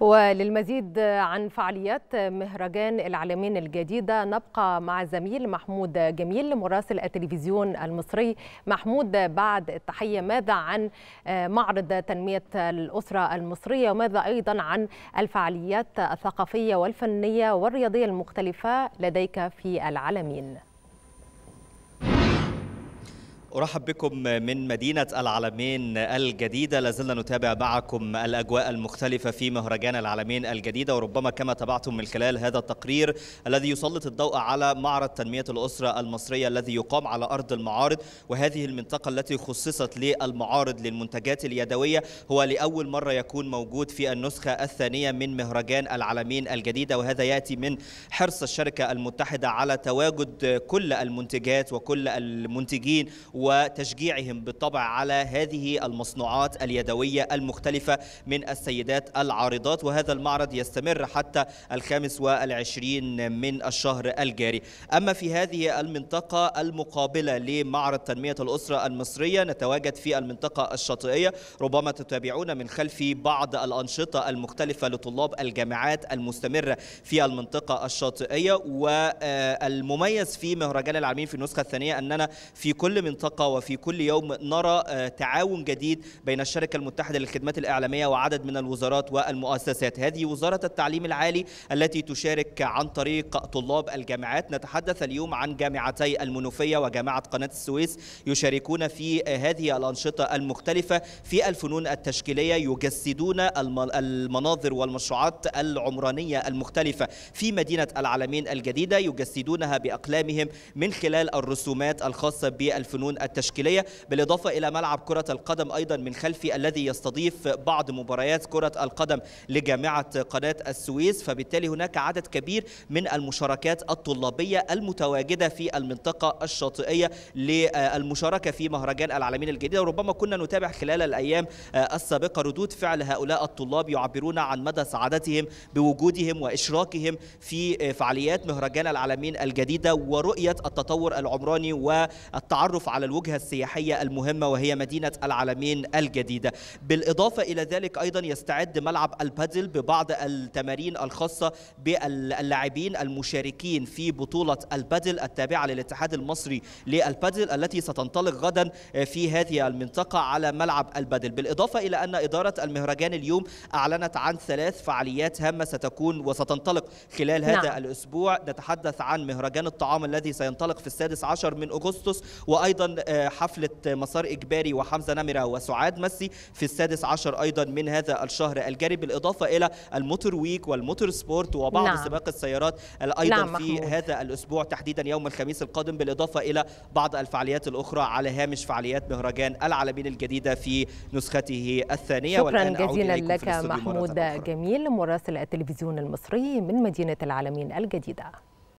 وللمزيد عن فعاليات مهرجان العالمين الجديدة نبقى مع زميل محمود جميل مراسل التلفزيون المصري محمود بعد التحية ماذا عن آه، معرض تنمية الأسرة المصرية وماذا أيضا عن الفعاليات الثقافية والفنية والرياضية المختلفة لديك في العالمين أرحب بكم من مدينة العلمين الجديدة لازلنا نتابع معكم الأجواء المختلفة في مهرجان العلمين الجديدة وربما كما تابعتم من خلال هذا التقرير الذي يسلط الضوء على معرض تنمية الأسرة المصرية الذي يقام على أرض المعارض وهذه المنطقة التي خصصت للمعارض للمنتجات اليدوية هو لأول مرة يكون موجود في النسخة الثانية من مهرجان العلمين الجديدة وهذا يأتي من حرص الشركة المتحدة على تواجد كل المنتجات وكل المنتجين و وتشجيعهم بالطبع على هذه المصنوعات اليدوية المختلفة من السيدات العارضات وهذا المعرض يستمر حتى الخامس والعشرين من الشهر الجاري أما في هذه المنطقة المقابلة لمعرض تنمية الأسرة المصرية نتواجد في المنطقة الشاطئية ربما تتابعون من خلف بعض الأنشطة المختلفة لطلاب الجامعات المستمرة في المنطقة الشاطئية والمميز في مهرجان العالمين في النسخة الثانية أننا في كل منطقة الطاقة وفي كل يوم نرى آه، تعاون جديد بين الشركة المتحدة للخدمات الإعلامية وعدد من الوزارات والمؤسسات هذه وزارة التعليم العالي التي تشارك عن طريق طلاب الجامعات نتحدث اليوم عن جامعتي المنوفية وجامعة قناة السويس يشاركون في آه، هذه الأنشطة المختلفة في الفنون التشكيلية يجسدون المناظر والمشروعات العمرانية المختلفة في مدينة العالمين الجديدة يجسدونها بأقلامهم من خلال الرسومات الخاصة بالفنون التشكيليه بالاضافه الى ملعب كره القدم ايضا من خلفي الذي يستضيف بعض مباريات كره القدم لجامعه قناه السويس فبالتالي هناك عدد كبير من المشاركات الطلابيه المتواجده في المنطقه الشاطئيه للمشاركه في مهرجان العالمين الجديده وربما كنا نتابع خلال الايام السابقه ردود فعل هؤلاء الطلاب يعبرون عن مدى سعادتهم بوجودهم واشراكهم في فعاليات مهرجان العالمين الجديده ورؤيه التطور العمراني والتعرف على الوجهة السياحية المهمة وهي مدينة العالمين الجديدة بالإضافة إلى ذلك أيضا يستعد ملعب البادل ببعض التمارين الخاصة باللاعبين المشاركين في بطولة البادل التابعة للاتحاد المصري للبادل التي ستنطلق غدا في هذه المنطقة على ملعب البادل بالإضافة إلى أن إدارة المهرجان اليوم أعلنت عن ثلاث فعاليات هامة ستكون وستنطلق خلال نعم. هذا الأسبوع نتحدث عن مهرجان الطعام الذي سينطلق في السادس عشر من أغسطس وأيضا آه، حفلة مسار إجباري وحمزة نمرة وسعاد مسي في السادس عشر أيضا من هذا الشهر الجاري بالإضافة إلى الموتور ويك والموتور سبورت وبعض نعم. سباق السيارات أيضا نعم في هذا الأسبوع تحديدا يوم الخميس القادم بالإضافة إلى بعض الفعاليات الأخرى على هامش فعاليات مهرجان العالمين الجديدة في نسخته الثانية شكرا جزيلا لك محمود جميل مراسل التلفزيون المصري من مدينة العالمين الجديدة